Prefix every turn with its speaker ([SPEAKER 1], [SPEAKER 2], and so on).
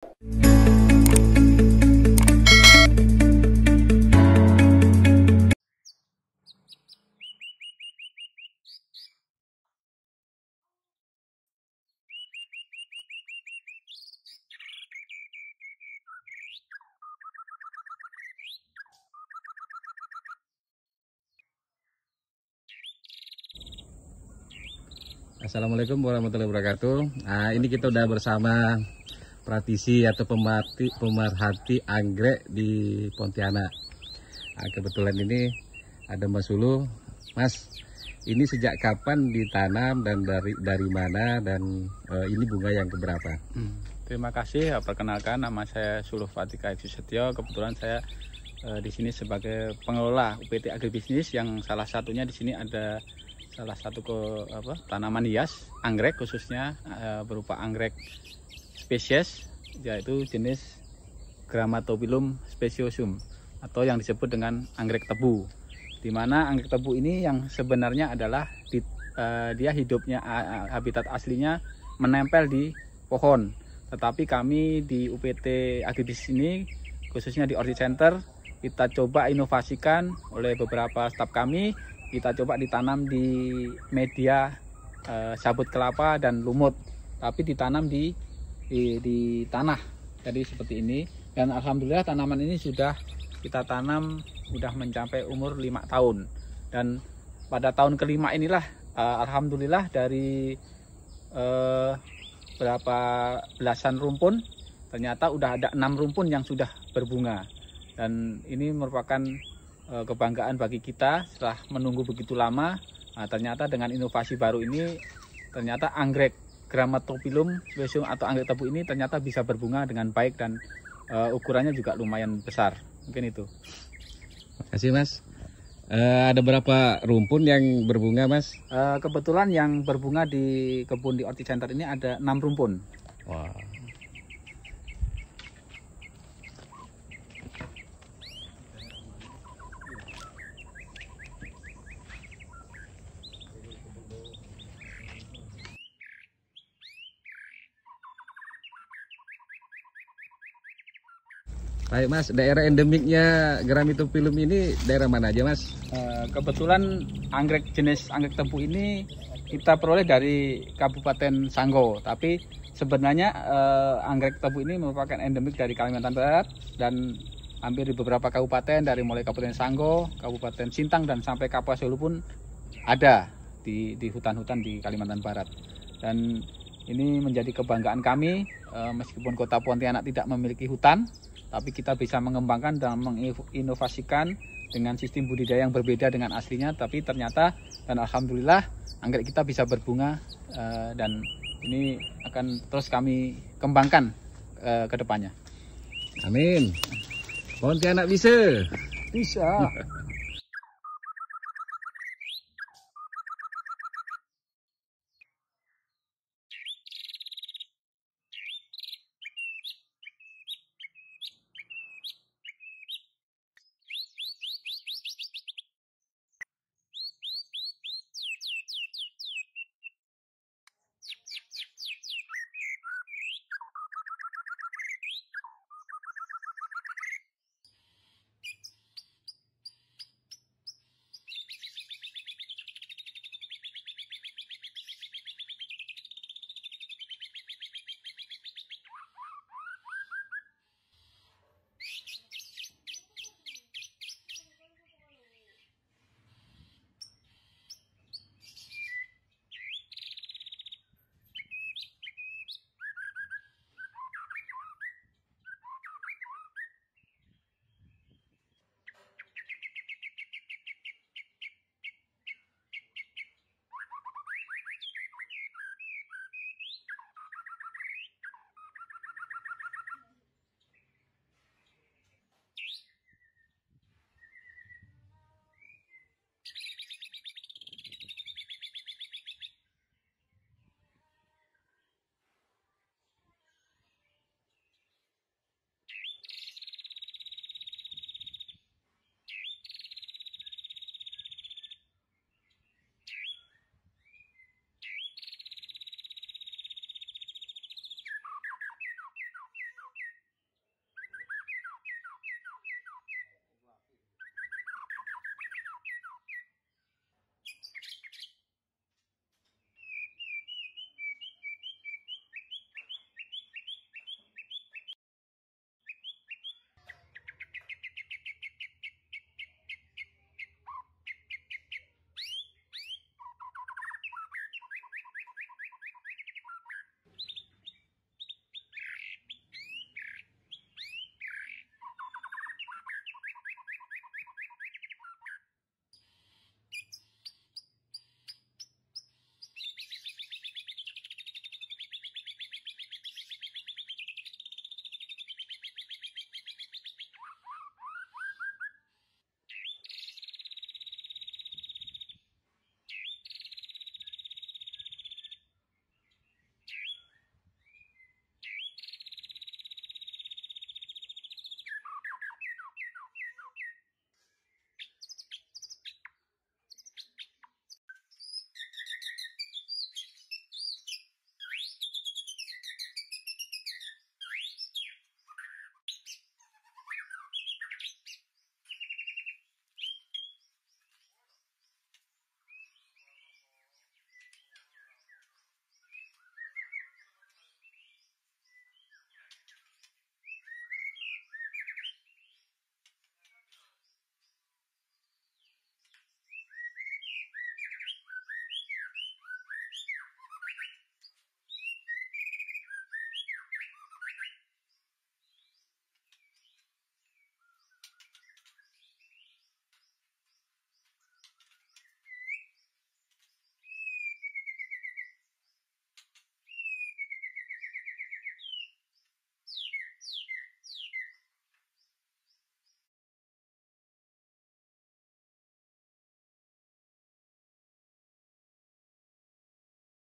[SPEAKER 1] Assalamualaikum warahmatullahi wabarakatuh. Nah, ini kita udah bersama pratisi atau pemerhati, pemerhati anggrek di Pontianak. Nah, kebetulan ini ada Mas Ulu. Mas, ini sejak kapan ditanam dan dari dari mana dan e, ini bunga yang keberapa?
[SPEAKER 2] Hmm, terima kasih. Ya, perkenalkan nama saya Suluh Fatika Setio. Kebetulan saya e, di sini sebagai pengelola UPT Agribisnis yang salah satunya di sini ada salah satu ke apa tanaman hias anggrek khususnya e, berupa anggrek spesies yaitu jenis Grammatopilum speciosum atau yang disebut dengan anggrek tebu. Di mana anggrek tebu ini yang sebenarnya adalah di, uh, dia hidupnya uh, habitat aslinya menempel di pohon. Tetapi kami di UPT Agribis ini khususnya di Orchid Center kita coba inovasikan oleh beberapa staf kami kita coba ditanam di media uh, sabut kelapa dan lumut tapi ditanam di di, di tanah jadi seperti ini dan alhamdulillah tanaman ini sudah kita tanam sudah mencapai umur 5 tahun dan pada tahun kelima inilah uh, alhamdulillah dari uh, berapa belasan rumpun ternyata udah ada enam rumpun yang sudah berbunga dan ini merupakan uh, kebanggaan bagi kita setelah menunggu begitu lama nah, ternyata dengan inovasi baru ini ternyata anggrek Gramatopilum specium atau Anggrek tebu ini ternyata bisa berbunga dengan baik dan uh, ukurannya juga lumayan besar. Mungkin itu.
[SPEAKER 1] Terima kasih Mas. Uh, ada berapa rumpun yang berbunga Mas?
[SPEAKER 2] Uh, kebetulan yang berbunga di kebun di Orti Center ini ada enam rumpun. Wah. Wow.
[SPEAKER 1] Baik Mas, daerah endemiknya film ini daerah
[SPEAKER 2] mana aja Mas? Eh, kebetulan anggrek jenis anggrek tempu ini kita peroleh dari Kabupaten Sanggo, tapi sebenarnya eh, anggrek tebu ini merupakan endemik dari Kalimantan Barat dan hampir di beberapa kabupaten dari mulai Kabupaten Sanggo, Kabupaten Sintang dan sampai Kapuas Hulu pun ada di di hutan-hutan di Kalimantan Barat. Dan ini menjadi kebanggaan kami eh, meskipun kota Pontianak tidak memiliki hutan tapi kita bisa mengembangkan dan menginovasikan dengan sistem budidaya yang berbeda dengan aslinya tapi ternyata dan alhamdulillah anggrek kita bisa berbunga eh, dan ini akan terus kami kembangkan eh, ke depannya.
[SPEAKER 1] Amin. anak bisa. Bisa.